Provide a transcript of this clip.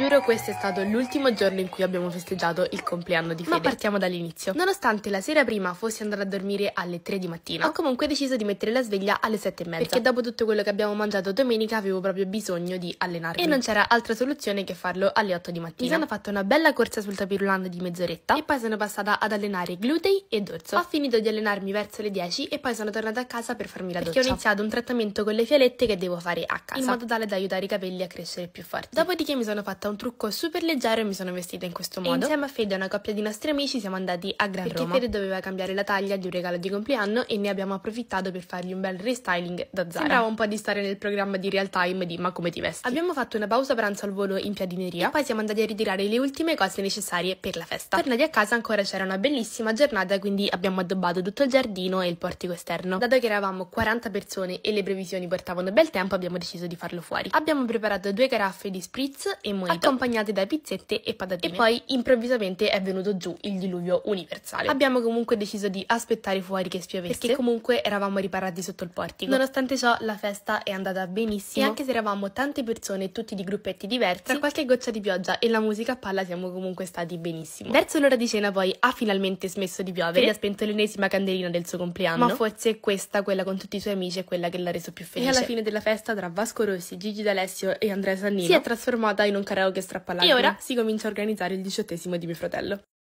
giuro questo è stato l'ultimo giorno in cui abbiamo festeggiato il compleanno di Fede. Ma partiamo dall'inizio. Nonostante la sera prima fossi andata a dormire alle 3 di mattina, ho comunque deciso di mettere la sveglia alle 7 e mezza. Perché dopo tutto quello che abbiamo mangiato domenica avevo proprio bisogno di allenarmi. E non c'era altra soluzione che farlo alle 8 di mattina. Mi sono fatta una bella corsa sul tapirulano di mezz'oretta e poi sono passata ad allenare glutei e dorso. Ho finito di allenarmi verso le 10 e poi sono tornata a casa per farmi la perché doccia. Perché ho iniziato un trattamento con le fialette che devo fare a casa. In modo tale da aiutare i capelli a crescere più forti. Dopodiché mi sono fatta un trucco super leggero e mi sono vestita in questo modo. E insieme a Fede e una coppia di nostri amici siamo andati a Gran perché Roma. Perché Fede doveva cambiare la taglia di un regalo di compleanno e ne abbiamo approfittato per fargli un bel restyling da Zara. Sembrava un po' di stare nel programma di real time di Ma come ti vesti. Abbiamo fatto una pausa pranzo al volo in piadineria e poi siamo andati a ritirare le ultime cose necessarie per la festa. Tornati a casa ancora c'era una bellissima giornata quindi abbiamo addobbato tutto il giardino e il portico esterno. Dato che eravamo 40 persone e le previsioni portavano bel tempo abbiamo deciso di farlo fuori. Abbiamo preparato due caraffe di spritz e moelle Esatto. accompagnate da pizzette e patatine. E poi improvvisamente è venuto giù il diluvio universale. Abbiamo comunque deciso di aspettare fuori che spiovesse, perché comunque eravamo riparati sotto il portico. Nonostante ciò la festa è andata benissimo e anche se eravamo tante persone, tutti di gruppetti diversi, tra qualche goccia di pioggia e la musica a palla siamo comunque stati benissimo. Verso l'ora di cena poi ha finalmente smesso di piovere e ha spento l'ennesima candelina del suo compleanno, ma forse questa, quella con tutti i suoi amici, è quella che l'ha reso più felice. E alla fine della festa tra Vasco Rossi, Gigi D'Alessio e Andrea Sannino si è trasformata in un karaoke analoghe strappalacrime. E ora si comincia a organizzare il diciottesimo di mio fratello.